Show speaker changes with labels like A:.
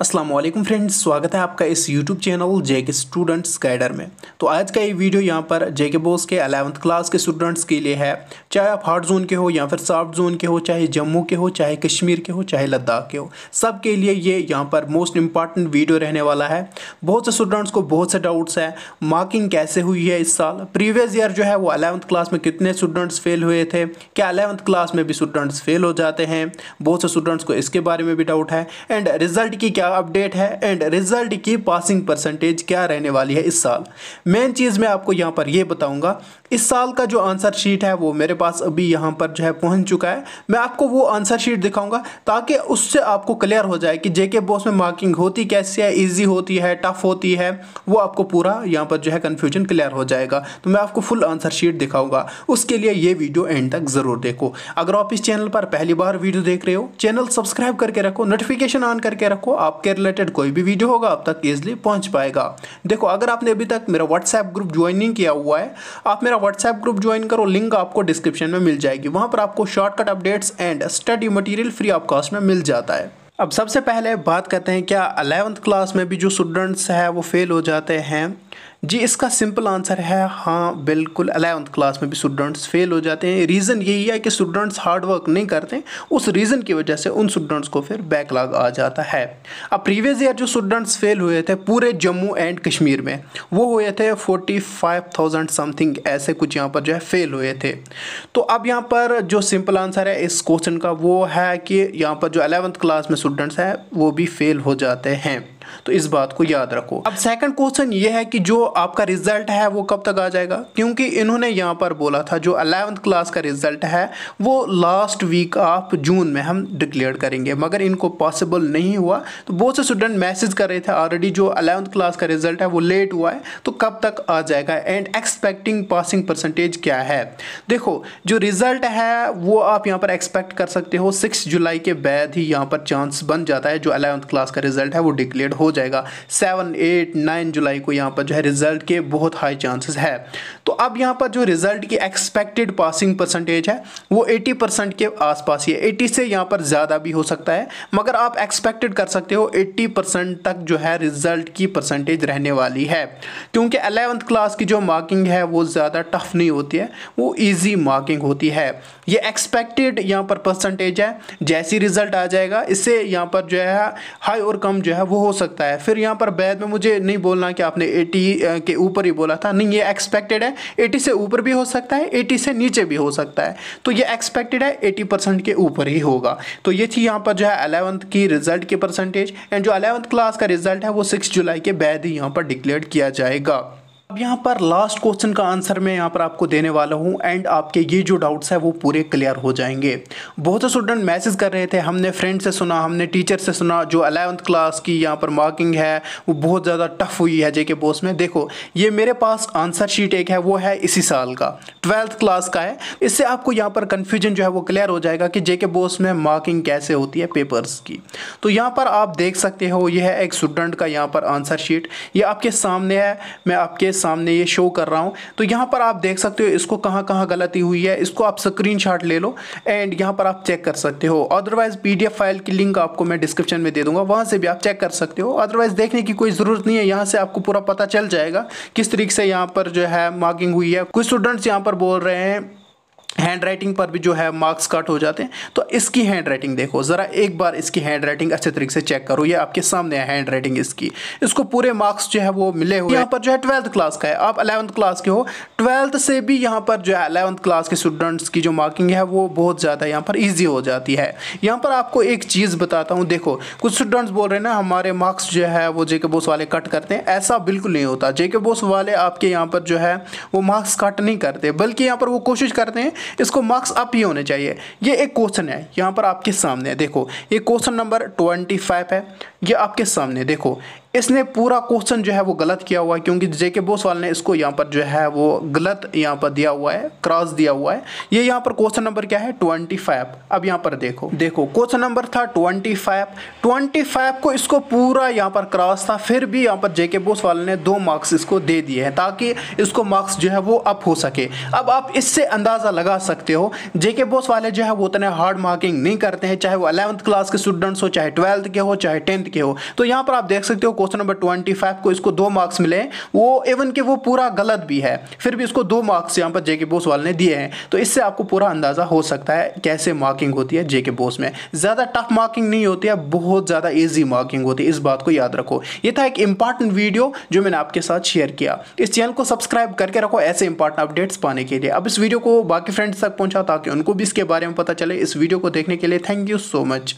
A: Aslam friends स्वागत है आपका इस YouTube channel JK students guider में तो आज का ये वीडियो यहाँ पर जेके बोस के अलेवंथ क्लास के स्टूडेंट्स के लिए है चाहे आप हार्ड जोन के हो या फिर सॉफ्ट जोन के हो चाहे जम्मू के हो चाहे कश्मीर के हो चाहे लद्दाख के हो सब के लिए ये यहाँ पर मोस्ट इंपॉर्टेंट वीडियो रहने वाला है बहुत से स्टूडेंट्स को बहुत से डाउट्स हैं मार्किंग कैसे हुई है इस साल प्रीवियस ईयर जो है वो अलेवंथ क्लास में कितने स्टूडेंट्स फेल हुए थे क्या अलेवंथ क्लास में भी स्टूडेंट्स फेल हो जाते हैं बहुत से स्टूडेंट्स को इसके बारे में भी डाउट है एंड रिजल्ट की क्या क्या अपडेट है एंड रिजल्ट की पासिंग परसेंटेज क्या रहने वाली है इस साल मेन चीज़ मैं आपको यहाँ पर यह बताऊँगा इस साल का जो आंसर शीट है वो मेरे पास अभी यहाँ पर जो है पहुँच चुका है मैं आपको वो आंसर शीट दिखाऊंगा ताकि उससे आपको क्लियर हो जाए कि जेके बॉस में मार्किंग होती कैसी है ईजी होती है टफ होती है वो आपको पूरा यहाँ पर जो है कन्फ्यूजन क्लियर हो जाएगा तो मैं आपको फुल आंसर शीट दिखाऊंगा उसके लिए ये वीडियो एंड तक ज़रूर देखो अगर आप इस चैनल पर पहली बार वीडियो देख रहे हो चैनल सब्सक्राइब करके रखो नोटिफिकेशन ऑन करके रखो आपके रिलेटेड कोई भी वीडियो होगा आप तक ईजिली पहुँच पाएगा देखो अगर आपने अभी तक मेरा व्हाट्सएप ग्रुप ज्वाइन नहीं किया हुआ है आप मेरा मेरा व्हाट्सएप ग्रुप ज्वाइन करो लिंक आपको डिस्क्रिप्शन में मिल जाएगी वहाँ पर आपको shortcut updates and study material free of cost में मिल जाता है अब सबसे पहले बात करते हैं क्या अलेवंथ क्लास में भी जो स्टूडेंट्स है वो फेल हो जाते हैं जी इसका सिंपल आंसर है हाँ बिल्कुल अलेवंथ क्लास में भी स्टूडेंट्स फेल हो जाते हैं रीज़न यही है कि स्टूडेंट्स हार्डवर्क नहीं करते उस रीज़न की वजह से उन स्टूडेंट्स को फिर बैकलॉग आ जाता है अब प्रीवियस ईयर जो स्टूडेंट्स फेल हुए थे पूरे जम्मू एंड कश्मीर में वो हुए थे फोर्टी फाइव थाउजेंड समथिंग ऐसे कुछ यहाँ पर जो है फेल हुए थे तो अब यहाँ पर जो सिंपल आंसर है इस क्वेश्चन का वो है कि यहाँ पर जो अलेवंथ क्लास में स्टूडेंट्स हैं वो भी फेल हो जाते हैं तो इस बात को याद रखो अब सेकंड क्वेश्चन ये है कि जो आपका रिजल्ट है वो कब तक आ जाएगा क्योंकि इन्होंने यहाँ पर बोला था जो अलेवंथ क्लास का रिजल्ट है वो लास्ट वीक ऑफ जून में हम डिक्लेयर करेंगे मगर इनको पॉसिबल नहीं हुआ तो बहुत से स्टूडेंट मैसेज कर रहे थे ऑलरेडी जो अलेवंथ क्लास का रिजल्ट है वो लेट हुआ है तो कब तक आ जाएगा एंड एक्सपेक्टिंग पासिंग परसेंटेज क्या है देखो जो रिजल्ट है वो आप यहाँ पर एक्सपेक्ट कर सकते हो सिक्स जुलाई के बाद ही यहाँ पर चांस बन जाता है जो अलेवंथ क्लास का रिजल्ट है वो डिक्लेयर हो जाएगा सेवन एट नाइन जुलाई को यहाँ पर जो है रिजल्ट के बहुत हाई चांसेस है तो अब यहाँ पर जो रिजल्ट की एक्सपेक्टेड पासिंग परसेंटेज है वो 80 परसेंट के आसपास ही है 80 से यहाँ पर ज़्यादा भी हो सकता है मगर आप एक्सपेक्टेड कर सकते हो 80 परसेंट तक जो है रिजल्ट की परसेंटेज रहने वाली है क्योंकि अलेवंथ क्लास की जो मार्किंग है वो ज़्यादा टफ नहीं होती है वो ईजी मार्किंग होती है ये एक्सपेक्टेड यहाँ पर परसेंटेज है जैसी रिजल्ट आ जाएगा इससे यहाँ पर जो है हाई और कम जो है वो हो सकता सकता है फिर यहाँ पर बैद में मुझे नहीं बोलना कि आपने 80 के ऊपर ही बोला था नहीं ये एक्सपेक्टेड है 80 से ऊपर भी हो सकता है 80 से नीचे भी हो सकता है तो ये एक्सपेक्टेड है 80 परसेंट के ऊपर ही होगा तो ये थी यहाँ पर जो है अलेवंथ की रिजल्ट की परसेंटेज एंड जो अलेवंथ क्लास का रिजल्ट है वो सिक्स जुलाई के बैद ही यहाँ पर डिक्लेयर किया जाएगा अब यहाँ पर लास्ट क्वेश्चन का आंसर मैं यहाँ पर आपको देने वाला हूँ एंड आपके ये जो डाउट्स है वो पूरे क्लियर हो जाएंगे बहुत से स्टूडेंट मैसेज कर रहे थे हमने फ्रेंड से सुना हमने टीचर से सुना जो अलेवंथ क्लास की यहाँ पर मार्किंग है वो बहुत ज़्यादा टफ हुई है जे के बोस में देखो ये मेरे पास आंसर शीट एक है वो है इसी साल का ट्वेल्थ क्लास का है इससे आपको यहाँ पर कन्फ्यूजन जो है वो क्लियर हो जाएगा कि जे के बोस में मार्किंग कैसे होती है पेपर्स की तो यहाँ पर आप देख सकते हो यह है एक स्टूडेंट का यहाँ पर आंसर शीट ये आपके सामने है मैं आपके सामने ये शो कर रहा हूँ तो यहाँ पर आप देख सकते हो इसको कहाँ कहाँ गलती हुई है इसको आप स्क्रीन ले लो एंड यहाँ पर आप चेक कर सकते हो अदरवाइज़ पी फाइल की लिंक आपको मैं डिस्क्रिप्शन में दे दूँगा वहाँ से भी आप चेक कर सकते हो अदरवाइज़ देखने की कोई ज़रूरत नहीं है यहाँ से आपको पूरा पता चल जाएगा किस तरीके से यहाँ पर जो है मार्किंग हुई है कुछ स्टूडेंट्स यहाँ पर बोल रहे हैं हैंड राइटिंग पर भी जो है मार्क्स कट हो जाते हैं तो इसकी हैंड राइटिंग देखो ज़रा एक बार इसकी हैंड राइटिंग अच्छे तरीके से चेक करो ये आपके सामने है हैंड राइटिंग इसकी इसको पूरे मार्क्स जो है वो मिले हुए यहाँ पर जो है ट्वेल्थ क्लास का है आप अलेवंथ क्लास के हो ट्वेल्थ से भी यहाँ पर जो है अलेवंथ क्लास के स्टूडेंट्स की जो मार्किंग है वो बहुत ज़्यादा यहाँ पर ईजी हो जाती है यहाँ पर आपको एक चीज़ बताता हूँ देखो कुछ स्टूडेंट्स बोल रहे हैं ना हमारे मार्क्स जो है वो जे बोस वाले कट करते हैं ऐसा बिल्कुल नहीं होता जे बोस वाले आपके यहाँ पर जो है वो मार्क्स कट नहीं करते बल्कि यहाँ पर वो कोशिश करते हैं इसको मार्क्स अप ही होने चाहिए ये एक क्वेश्चन है यहाँ पर आपके सामने देखो ये क्वेश्चन नंबर ट्वेंटी फाइव है ये आपके सामने देखो इसने पूरा क्वेश्चन जो है वो गलत किया हुआ है क्योंकि जेके बोस वाले ने इसको यहाँ पर जो है वो गलत यहाँ पर दिया हुआ है क्रॉस दिया हुआ है ये यहाँ पर क्वेश्चन नंबर क्या है ट्वेंटी फाइव अब यहाँ पर देखो देखो क्वेश्चन नंबर था ट्वेंटी फाइव ट्वेंटी फाइव को इसको पूरा यहाँ पर क्रॉस था फिर भी यहाँ पर जेके बोस वाले ने दो मार्क्स इसको दे दिए हैं ताकि इसको मार्क्स जो है वो अप हो सके अब आप इससे अंदाज़ा लगा सकते हो जे के बोस वाले जो है वो उतने हार्ड मार्किंग नहीं करते हैं चाहे वो अलेवंथ क्लास के स्टूडेंट्स हो चाहे ट्वेल्थ के हो चाहे टेंथ के हो तो यहाँ पर आप देख सकते हो क्वेश्चन नंबर ट्वेंटी फाइव को इसको दो मार्क्स मिले वो इवन के वो पूरा गलत भी है फिर भी इसको दो मार्क्स यहाँ पर जेके बोस वाले ने दिए हैं तो इससे आपको पूरा अंदाज़ा हो सकता है कैसे मार्किंग होती है जेके बोस में ज़्यादा टफ मार्किंग नहीं होती है बहुत ज़्यादा ईजी मार्किंग होती है इस बात को याद रखो ये था एक इंपॉर्टेंट वीडियो जो मैंने आपके साथ शेयर किया इस चैनल को सब्सक्राइब करके रखो ऐसे इंपॉर्टेंट अपडेट्स पाने के लिए अब इस वीडियो को बाकी फ्रेंड्स तक पहुंचा ताकि उनको भी इसके बारे में पता चले इस वीडियो को देखने के लिए थैंक यू सो मच